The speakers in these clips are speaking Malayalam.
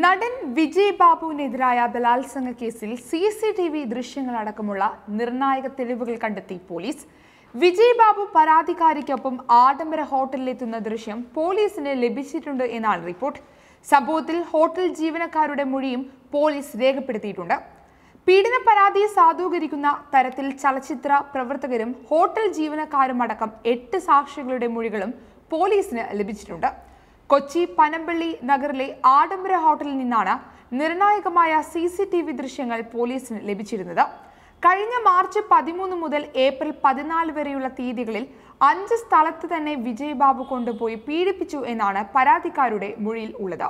നടൻ വിജയ് ബാബുവിനെതിരായ ബലാത്സംഗ കേസിൽ സി സി ടി വി ദൃശ്യങ്ങളടക്കമുള്ള നിർണായക തെളിവുകൾ കണ്ടെത്തി പോലീസ് വിജയ് ബാബു പരാതിക്കാരിക്കൊപ്പം ആഡംബര ഹോട്ടലിലെത്തുന്ന ദൃശ്യം പോലീസിന് ലഭിച്ചിട്ടുണ്ട് എന്നാണ് റിപ്പോർട്ട് സംഭവത്തിൽ ഹോട്ടൽ ജീവനക്കാരുടെ മൊഴിയും പോലീസ് രേഖപ്പെടുത്തിയിട്ടുണ്ട് പീഡന പരാതി സാധൂകരിക്കുന്ന തരത്തിൽ ചലച്ചിത്ര പ്രവർത്തകരും ഹോട്ടൽ ജീവനക്കാരും അടക്കം എട്ട് സാക്ഷികളുടെ മൊഴികളും പോലീസിന് ലഭിച്ചിട്ടുണ്ട് കൊച്ചി പനമ്പള്ളി നഗറിലെ ആഡംബര ഹോട്ടലിൽ നിന്നാണ് നിർണായകമായ സി സി ടി വി ദൃശ്യങ്ങൾ പോലീസിന് ലഭിച്ചിരുന്നത് കഴിഞ്ഞ മാർച്ച് പതിമൂന്ന് മുതൽ ഏപ്രിൽ പതിനാല് വരെയുള്ള തീയതികളിൽ അഞ്ച് സ്ഥലത്ത് തന്നെ വിജയ്ബാബു കൊണ്ടുപോയി പീഡിപ്പിച്ചു എന്നാണ് പരാതിക്കാരുടെ മൊഴിയിൽ ഉള്ളത്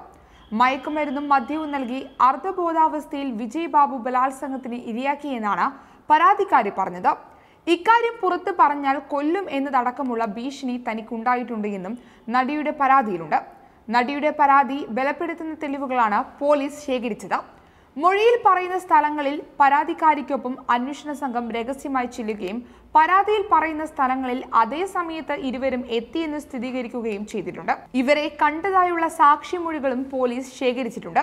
മയക്കുമരുന്നും മദ്യവും നൽകി അർദ്ധബോധാവസ്ഥയിൽ വിജയ്ബാബു ബലാത്സംഗത്തിന് ഇരയാക്കിയെന്നാണ് പരാതിക്കാരി പറഞ്ഞത് ഇക്കാര്യം പുറത്ത് പറഞ്ഞാൽ കൊല്ലും എന്നതടക്കമുള്ള ഭീഷണി തനിക്കുണ്ടായിട്ടുണ്ട് എന്നും നടിയുടെ പരാതിയിലുണ്ട് നടിയുടെ പരാതി ബലപ്പെടുത്തുന്ന തെളിവുകളാണ് പോലീസ് ശേഖരിച്ചത് മൊഴിയിൽ പറയുന്ന സ്ഥലങ്ങളിൽ പരാതിക്കാരിക്കൊപ്പം അന്വേഷണ സംഘം രഹസ്യമായി ചെല്ലുകയും പരാതിയിൽ പറയുന്ന സ്ഥലങ്ങളിൽ അതേ സമയത്ത് ഇരുവരും എത്തിയെന്ന് സ്ഥിരീകരിക്കുകയും ചെയ്തിട്ടുണ്ട് ഇവരെ കണ്ടതായുള്ള സാക്ഷിമൊഴികളും പോലീസ് ശേഖരിച്ചിട്ടുണ്ട്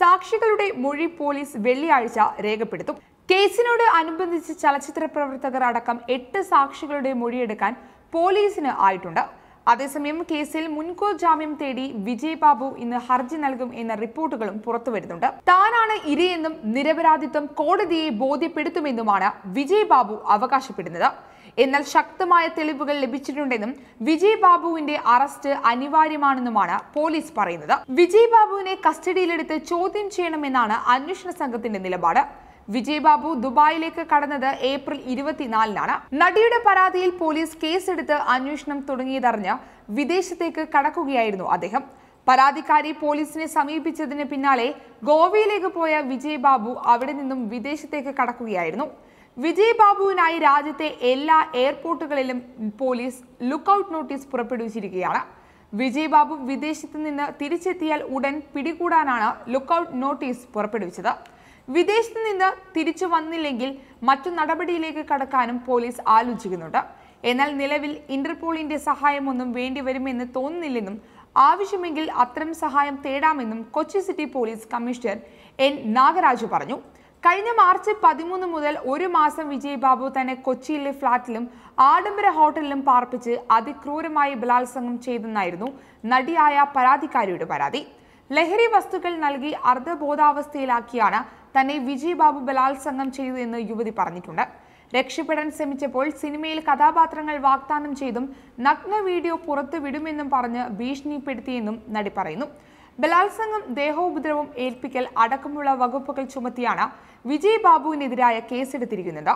സാക്ഷികളുടെ മൊഴി പോലീസ് വെള്ളിയാഴ്ച രേഖപ്പെടുത്തും കേസിനോട് അനുബന്ധിച്ച് ചലച്ചിത്ര പ്രവർത്തകർ അടക്കം എട്ട് സാക്ഷികളുടെ മൊഴിയെടുക്കാൻ പോലീസിന് ആയിട്ടുണ്ട് അതേസമയം കേസിൽ മുൻകൂർ ജാമ്യം തേടി വിജയ് ബാബു ഇന്ന് ഹർജി നൽകും എന്ന റിപ്പോർട്ടുകളും പുറത്തു വരുന്നുണ്ട് താനാണ് ഇരയെന്നും നിരപരാധിത്വം കോടതിയെ ബോധ്യപ്പെടുത്തുമെന്നുമാണ് വിജയ് ബാബു അവകാശപ്പെടുന്നത് എന്നാൽ ശക്തമായ തെളിവുകൾ ലഭിച്ചിട്ടുണ്ടെന്നും വിജയ് ബാബുവിന്റെ അറസ്റ്റ് അനിവാര്യമാണെന്നുമാണ് പോലീസ് പറയുന്നത് വിജയ് ബാബുവിനെ കസ്റ്റഡിയിലെടുത്ത് ചോദ്യം ചെയ്യണമെന്നാണ് അന്വേഷണ സംഘത്തിന്റെ നിലപാട് വിജയ്ബാബു ദുബായിലേക്ക് കടന്നത് ഏപ്രിൽ ഇരുപത്തിനാലിനാണ് നടിയുടെ പരാതിയിൽ പോലീസ് കേസെടുത്ത് അന്വേഷണം തുടങ്ങിയതറിഞ്ഞ് വിദേശത്തേക്ക് കടക്കുകയായിരുന്നു അദ്ദേഹം പരാതിക്കാരി പോലീസിനെ സമീപിച്ചതിന് പിന്നാലെ ഗോവയിലേക്ക് പോയ വിജയ് ബാബു അവിടെ നിന്നും വിദേശത്തേക്ക് കടക്കുകയായിരുന്നു വിജയ് ബാബുവിനായി രാജ്യത്തെ എല്ലാ എയർപോർട്ടുകളിലും പോലീസ് ഔട്ട് നോട്ടീസ് പുറപ്പെടുവിച്ചിരിക്കുകയാണ് വിജയ് ബാബു വിദേശത്ത് നിന്ന് തിരിച്ചെത്തിയാൽ ഉടൻ പിടികൂടാനാണ് ഔട്ട് നോട്ടീസ് പുറപ്പെടുവിച്ചത് വിദേശത്ത് നിന്ന് തിരിച്ചു വന്നില്ലെങ്കിൽ മറ്റു നടപടിയിലേക്ക് കടക്കാനും പോലീസ് ആലോചിക്കുന്നുണ്ട് എന്നാൽ നിലവിൽ ഇന്റർപോളിന്റെ സഹായമൊന്നും വേണ്ടിവരുമെന്ന് തോന്നുന്നില്ലെന്നും ആവശ്യമെങ്കിൽ അത്തരം സഹായം തേടാമെന്നും Kochi city police commissioner N Nagaraju പറഞ്ഞു കഴിഞ്ഞ മാർച്ച് പതിമൂന്ന് മുതൽ ഒരു മാസം വിജയ് ബാബു തന്നെ കൊച്ചിയിലെ ഫ്ളാറ്റിലും ആഡംബര ഹോട്ടലിലും പാർപ്പിച്ച് അതിക്രൂരമായി ബലാത്സംഗം ചെയ്തെന്നായിരുന്നു നടിയായ പരാതിക്കാരിയുടെ പരാതി ലഹരി വസ്തുക്കൾ നൽകി അർദ്ധബോധാവസ്ഥയിലാക്കിയാണ് തന്നെ വിജയ് ബാബു ബലാത്സംഗം ചെയ്തു എന്ന് യുവതി പറഞ്ഞിട്ടുണ്ട് രക്ഷപ്പെടാൻ ശ്രമിച്ചപ്പോൾ സിനിമയിൽ കഥാപാത്രങ്ങൾ വാഗ്ദാനം ചെയ്തും നഗ്ന വീഡിയോ പുറത്തുവിടുമെന്നും പറഞ്ഞ് ഭീഷണിപ്പെടുത്തിയെന്നും നടി പറയുന്നു ബലാത്സംഗം ദേഹോപദ്രവം ഏൽപ്പിക്കൽ അടക്കമുള്ള വകുപ്പുകൾ ചുമത്തിയാണ് വിജയ് ബാബുവിനെതിരായ കേസെടുത്തിരിക്കുന്നത്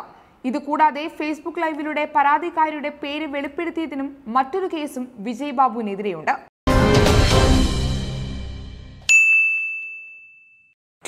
ഇതുകൂടാതെ ഫേസ്ബുക്ക് ലൈവിലൂടെ പരാതിക്കാരിയുടെ പേര് വെളിപ്പെടുത്തിയതിനും മറ്റൊരു കേസും വിജയ് ബാബുവിനെതിരെയുണ്ട്